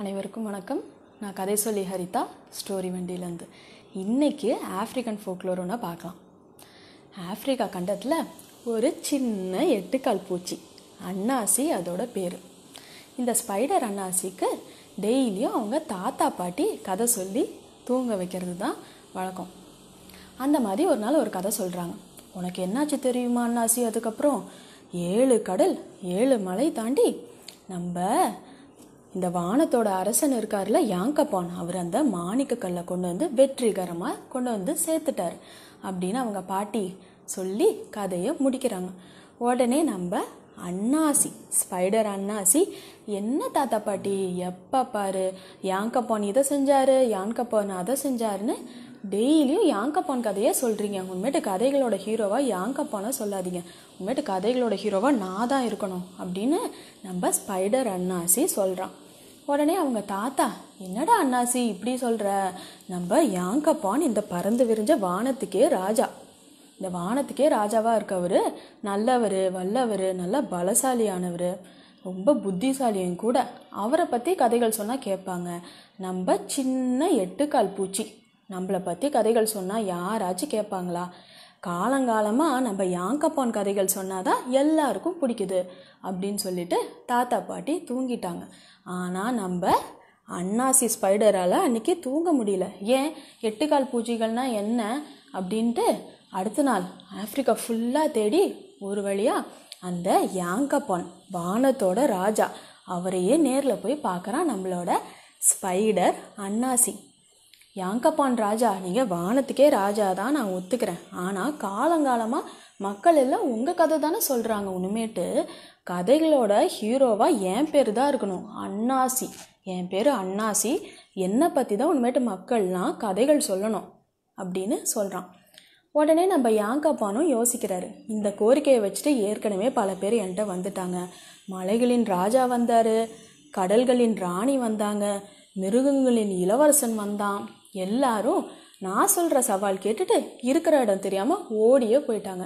அனைவருக்கும் வணக்கம் நான் கதை சொல்லி ஹரிதா ஸ்டோரி வண்டியிலேருந்து இன்றைக்கி ஆஃப்ரிக்கன் ஃபோக்லோர் பார்க்கலாம் ஆஃப்ரிக்கா கண்டத்தில் ஒரு சின்ன எட்டுக்கால் பூச்சி அன்னாசி அதோட பேர் இந்த ஸ்பைடர் அன்னாசிக்கு டெய்லியும் அவங்க தாத்தா பாட்டி கதை சொல்லி தூங்க வைக்கிறது தான் வழக்கம் அந்த மாதிரி ஒரு நாள் ஒரு கதை சொல்கிறாங்க உனக்கு என்னாச்சு தெரியுமா அன்னாசி அதுக்கப்புறம் ஏழு கடல் ஏழு மலை தாண்டி நம்ம இந்த வானத்தோட அரசன் இருக்கார்ல யாங்கப்பான் அவர் அந்த மாணிக்க கல்லை கொண்டு வந்து வெற்றிகரமாக கொண்டு வந்து சேர்த்துட்டார் அப்படின்னு அவங்க பாட்டி சொல்லி கதையை முடிக்கிறாங்க உடனே நம்ம அண்ணாசி ஸ்பைடர் அண்ணாசி என்ன தாத்தா பாட்டி எப்போ பாரு யாங்கப்பான் இதை செஞ்சார் யாங்கப்பான் அதை செஞ்சாருன்னு டெய்லியும் யாங்கப்பான் கதையே சொல்கிறீங்க உண்மைட்டு கதைகளோட ஹீரோவாக யாங்கப்பானை சொல்லாதீங்க உண்மைட்டு கதைகளோட ஹீரோவாக நான் தான் இருக்கணும் அப்படின்னு நம்ம ஸ்பைடர் அண்ணாசி சொல்கிறான் உடனே அவங்க தாத்தா என்னடா அண்ணாசி இப்படி சொல்கிற நம்ம யாங்கப்பான் இந்த பறந்து விரிஞ்ச வானத்துக்கே ராஜா இந்த வானத்துக்கே ராஜாவாக இருக்கவர் நல்லவர் வல்லவர் நல்ல பலசாலியானவர் ரொம்ப புத்திசாலியும் கூட அவரை பற்றி கதைகள் சொன்னால் கேட்பாங்க நம்ம சின்ன எட்டுக்கால் பூச்சி நம்மளை பற்றி கதைகள் சொன்னால் யாராச்சும் கேட்பாங்களா காலங்காலமாக நம்ம யாங்கப்பான் கதைகள் சொன்னாதான் எல்லாருக்கும் பிடிக்குது அப்படின்னு சொல்லிட்டு தாத்தா பாட்டி தூங்கிட்டாங்க ஆனால் நம்ம அண்ணாசி ஸ்பைடரால் அன்றைக்கி தூங்க முடியல ஏன் எட்டுக்கால் பூச்சிகள்னால் என்ன அப்படின்ட்டு அடுத்த நாள் ஆஃப்ரிக்கா ஃபுல்லாக தேடி ஒரு வழியாக அந்த யாங்கப்பான் வானத்தோட ராஜா அவரையே நேரில் போய் பார்க்குறான் நம்மளோட ஸ்பைடர் அண்ணாசி யாங்கப்பான் ராஜா நீங்கள் வானத்துக்கே ராஜா தான் நான் ஒத்துக்கிறேன் ஆனால் காலங்காலமாக மக்கள் எல்லாம் உங்கள் கதை தானே சொல்கிறாங்க உண்மையிட்டு கதைகளோட ஹீரோவாக என் பேர் தான் இருக்கணும் அண்ணாசி என் பேர் அண்ணாசி என்னை பற்றி தான் உண்மையிட்டு மக்கள்லாம் கதைகள் சொல்லணும் அப்படின்னு சொல்கிறான் உடனே நம்ம யாங்கப்பானும் யோசிக்கிறாரு இந்த கோரிக்கையை வச்சுட்டு ஏற்கனவே பல பேர் என்கிட்ட வந்துட்டாங்க மலைகளின் ராஜா வந்தார் கடல்களின் ராணி வந்தாங்க மிருகங்களின் இளவரசன் வந்தான் எல்லாரும் நான் சொல்கிற சவால் கேட்டுட்டு இருக்கிற இடம் தெரியாமல் ஓடியே போயிட்டாங்க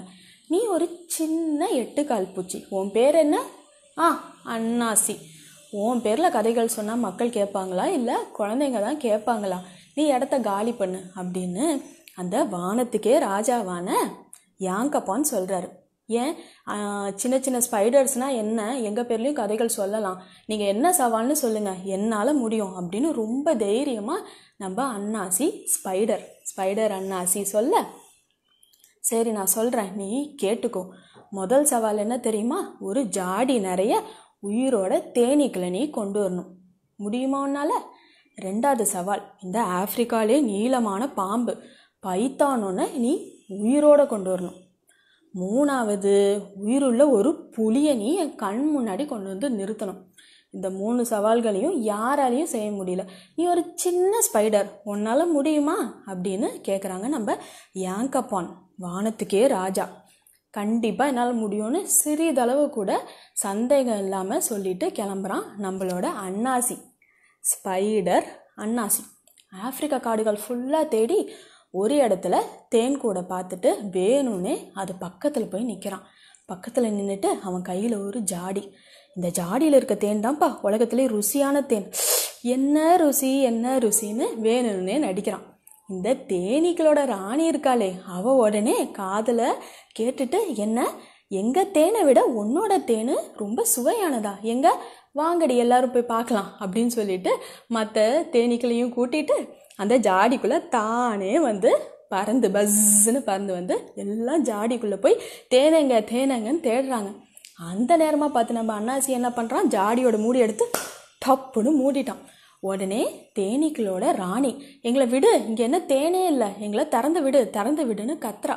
நீ ஒரு சின்ன எட்டுக்கால் பூச்சி உன் பேர் என்ன ஆ அண்ணாசி உன் பேரில் கதைகள் சொன்னால் மக்கள் கேட்பாங்களா இல்லை குழந்தைங்க தான் கேட்பாங்களா நீ இடத்த காலி பண்ணு அப்படின்னு அந்த வானத்துக்கே ராஜாவான யாங்கப்பான்னு சொல்கிறாரு ஏன் சின்ன சின்ன ஸ்பைடர்ஸ்னால் என்ன எங்கள் பேர்லேயும் கதைகள் சொல்லலாம் நீங்கள் என்ன சவால்னு சொல்லுங்கள் என்னால் முடியும் அப்படின்னு ரொம்ப தைரியமாக நம்ம அண்ணாசி ஸ்பைடர் ஸ்பைடர் அண்ணாசி சொல்ல சரி நான் சொல்கிறேன் நீ கேட்டுக்கோ முதல் சவால் என்ன தெரியுமா ஒரு ஜாடி நிறைய உயிரோட தேனீக்களை நீ கொண்டு வரணும் முடியுமா உன்னால் ரெண்டாவது சவால் இந்த ஆஃப்ரிக்காலே நீளமான பாம்பு பைத்தானோன்னு நீ உயிரோட கொண்டு வரணும் மூணாவது உயிருள்ள ஒரு புளியை நீ என் கண் முன்னாடி கொண்டு வந்து நிறுத்தணும் இந்த மூணு சவால்களையும் யாராலையும் செய்ய முடியல நீ ஒரு சின்ன ஸ்பைடர் உன்னால் முடியுமா அப்படின்னு கேட்குறாங்க நம்ம யாங்கப்பான் வானத்துக்கே ராஜா கண்டிப்பாக என்னால் முடியும்னு சிறிதளவு கூட சந்தேகம் இல்லாமல் சொல்லிட்டு கிளம்புறான் நம்மளோட அன்னாசி ஸ்பைடர் அன்னாசி ஆப்பிரிக்கா காடுகள் ஃபுல்லாக தேடி ஒரு இடத்துல தேன் கூட பார்த்துட்டு வேணும்னே அது பக்கத்தில் போய் நிற்கிறான் பக்கத்தில் நின்றுட்டு அவன் கையில் ஒரு ஜாடி இந்த ஜாடியில் இருக்க தேன் தான்ப்பா உலகத்திலே ருசியான தேன் என்ன ருசி என்ன ருசின்னு வேணும்னே நடிக்கிறான் இந்த தேனீக்களோட ராணி இருக்காளே அவ உடனே காதில் கேட்டுட்டு என்ன எங்கள் தேனை விட உன்னோட தேன் ரொம்ப சுவையானதா எங்கள் வாங்கடி எல்லாரும் போய் பார்க்கலாம் அப்படின்னு சொல்லிட்டு மற்ற தேனீக்களையும் கூட்டிட்டு அந்த ஜாடிக்குள்ளே தானே வந்து பறந்து பஸ்ஸுன்னு பறந்து வந்து எல்லாம் ஜாடிக்குள்ளே போய் தேனங்க தேனங்கன்னு தேடுறாங்க அந்த நேரமாக பார்த்து நம்ம அண்ணாசி என்ன பண்ணுறான் ஜாடியோட மூடி எடுத்து டப்புன்னு மூடிட்டான் உடனே தேனீக்களோட ராணி எங்களை விடு இங்கே என்ன தேனே இல்லை எங்களை திறந்து விடு திறந்து விடுன்னு கத்துறா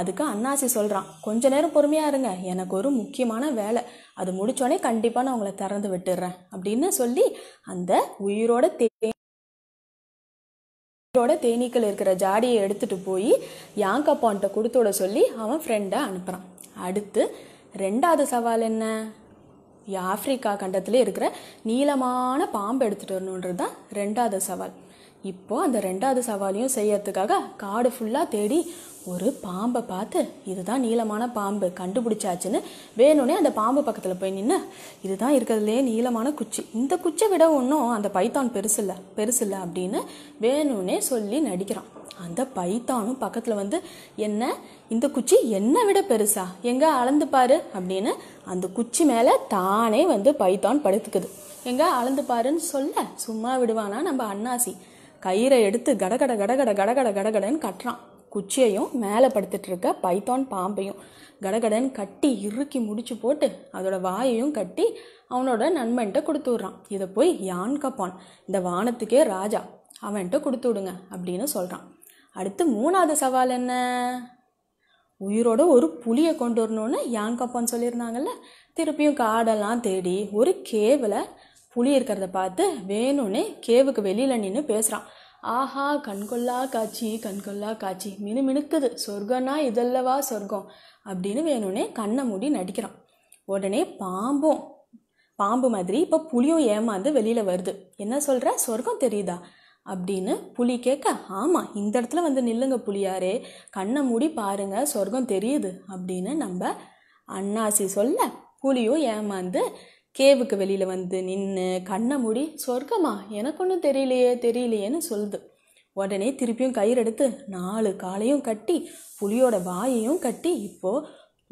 அதுக்கு அண்ணாசி சொல்கிறான் கொஞ்ச நேரம் பொறுமையாக இருங்க எனக்கு ஒரு முக்கியமான வேலை அது முடித்தோடனே கண்டிப்பாக நான் உங்களை திறந்து விட்டுடுறேன் அப்படின்னு சொல்லி அந்த உயிரோட உயிரோட தேனீக்கள் இருக்கிற ஜாடியை எடுத்துகிட்டு போய் யாங்கப்பான்ட்ட கொடுத்து விட சொல்லி அவன் ஃப்ரெண்டை அனுப்புகிறான் அடுத்து ரெண்டாவது சவால் என்ன ஆப்பிரிக்கா கண்டத்தில் இருக்கிற நீளமான பாம்பு எடுத்துகிட்டு வரணுன்றது தான் ரெண்டாவது சவால் இப்போது அந்த ரெண்டாவது சவாலையும் செய்யறதுக்காக காடு ஃபுல்லாக தேடி ஒரு பாம்பை பார்த்து இதுதான் நீளமான பாம்பு கண்டுபிடிச்சாச்சுன்னு வேணுனே அந்த பாம்பு பக்கத்தில் போய் நின்று இதுதான் இருக்கிறதுலே நீளமான குச்சி இந்த குச்சை விட ஒன்றும் அந்த பைத்தான் பெருசு இல்லை அப்படின்னு வேணும்னே சொல்லி நடிக்கிறான் அந்த பைத்தானும் பக்கத்தில் வந்து என்ன இந்த குச்சி என்னை விட பெருசா எங்கே அளந்து பாரு அப்படின்னு அந்த குச்சி மேலே தானே வந்து பைத்தான் படுத்துக்குது எங்கே அளந்து பாருன்னு சொல்ல சும்மா விடுவானா நம்ம அண்ணாசி கயிறை எடுத்து கடகட கடகட கடகட கடகடன்னு கட்டுறான் குச்சியையும் மேலே படுத்துட்டு இருக்க பைத்தான் பாம்பையும் கடகடன் கட்டி இறுக்கி முடிச்சு போட்டு அதோட வாயையும் கட்டி அவனோட நண்பன்ட்ட கொடுத்து விட்றான் இதை போய் யான் கப்பான் இந்த வானத்துக்கே ராஜா அவன்கிட்ட கொடுத்து விடுங்க அப்படின்னு சொல்கிறான் அடுத்து மூணாவது சவால் என்ன உயிரோட ஒரு புளியை கொண்டு வரணும்னு யான் கப்பான் சொல்லியிருந்தாங்கல்ல திருப்பியும் காடெல்லாம் தேடி ஒரு கேவலை புலி இருக்கிறத பார்த்து வேணும்னே கேவுக்கு வெளியில் நின்று பேசுகிறான் ஆஹா கண்கொள்ளா காட்சி கண்கொள்ளா காட்சி மினு மினுக்குது சொர்க்கம்னா இதல்லவா சொர்க்கம் அப்படின்னு வேணும்னே கண்ணை மூடி நடிக்கிறான் உடனே பாம்பும் பாம்பு மாதிரி இப்போ புளியும் ஏமாந்து வெளியில் வருது என்ன சொல்கிற சொர்க்கம் தெரியுதா அப்படின்னு புலி கேட்க ஆமாம் இந்த இடத்துல வந்து நில்லுங்க புளியாரே கண்ணை மூடி பாருங்க சொர்க்கம் தெரியுது அப்படின்னு நம்ம அண்ணாசி சொல்ல புலியும் ஏமாந்து கேவுக்கு வெளியில் வந்து நின்று கண்ணை மூடி சொர்க்கமா எனக்கு ஒன்றும் தெரியலையே தெரியலையேன்னு சொல்லுது உடனே திருப்பியும் கயிறு எடுத்து நாலு காலையும் கட்டி புலியோட வாயையும் கட்டி இப்போது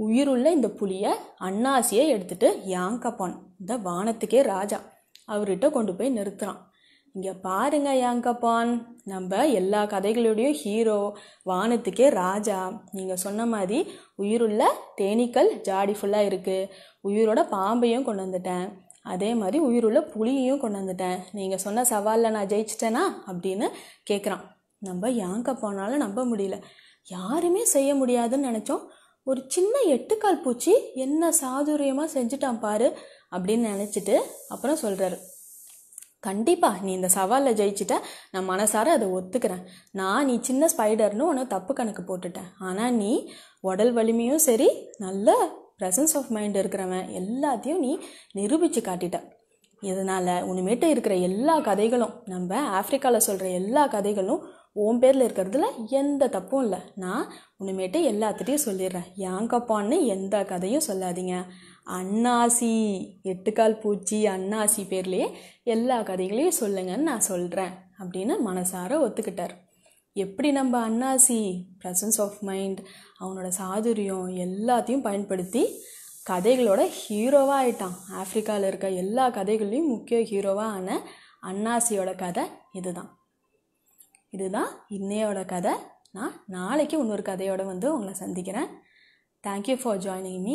உயிருள்ள இந்த புலியை அண்ணாசியை எடுத்துகிட்டு யாங்கப்பான் இந்த வானத்துக்கே ராஜா அவர்கிட்ட கொண்டு போய் நிறுத்துகிறான் இங்கே பாருங்க யாங்கப்பான் நம்ம எல்லா கதைகளுடைய ஹீரோ வானத்துக்கே ராஜா நீங்கள் சொன்ன மாதிரி உயிருள்ள தேனீக்கள் ஜாடி ஃபுல்லாக இருக்குது உயிரோட பாம்பையும் கொண்டு வந்துட்டேன் அதே மாதிரி உயிருள்ள புளியையும் கொண்டு வந்துட்டேன் நீங்கள் சொன்ன சவாலில் நான் ஜெயிச்சிட்டேனா அப்படின்னு கேட்குறான் நம்ம யாங்க போனாலும் நம்ப முடியல யாருமே செய்ய முடியாதுன்னு நினச்சோம் ஒரு சின்ன எட்டுக்கால் பூச்சி என்ன சாதுரியமாக செஞ்சுட்டான் பாரு அப்படின்னு நினச்சிட்டு அப்புறம் சொல்கிறாரு கண்டிப்பாக நீ இந்த சவாலில் ஜெயிச்சிட்ட நான் மனசார அதை ஒத்துக்கிறேன் நான் நீ சின்ன ஸ்பைடர்னு ஒன்று தப்பு கணக்கு போட்டுட்டேன் ஆனால் நீ உடல் வலிமையும் சரி நல்ல ப்ரெசன்ஸ் ஆஃப் மைண்ட் இருக்கிறவன் எல்லாத்தையும் நீ நிரூபித்து காட்டிட்ட இதனால் உனிமேட்டு இருக்கிற எல்லா கதைகளும் நம்ம ஆஃப்ரிக்காவில் சொல்கிற எல்லா கதைகளும் ஓம் பேரில் இருக்கிறதுல எந்த தப்பும் இல்லை நான் உனிமேட்டு எல்லாத்துட்டையும் சொல்லிடுறேன் ஏங்கப்பான்னு எந்த கதையும் சொல்லாதீங்க அன்னாசி எட்டுக்கால் பூச்சி அன்னாசி பேர்லேயே எல்லா கதைகளையும் சொல்லுங்கன்னு நான் சொல்கிறேன் அப்படின்னு மனசார ஒத்துக்கிட்டார் எப்படி நம்ம அன்னாசி ப்ரசன்ஸ் ஆஃப் மைண்ட் அவனோட சாதுரியம் எல்லாத்தையும் பயன்படுத்தி கதைகளோட ஹீரோவாக ஆயிட்டான் ஆஃப்ரிக்காவில் இருக்க எல்லா கதைகளையும் முக்கிய ஹீரோவாக ஆன அன்னாசியோட கதை இதுதான் இதுதான் இன்னையோட கதை நான் நாளைக்கு இன்னொரு கதையோடு வந்து உங்களை சந்திக்கிறேன் தேங்க்யூ ஃபார் ஜாயினிங் மீ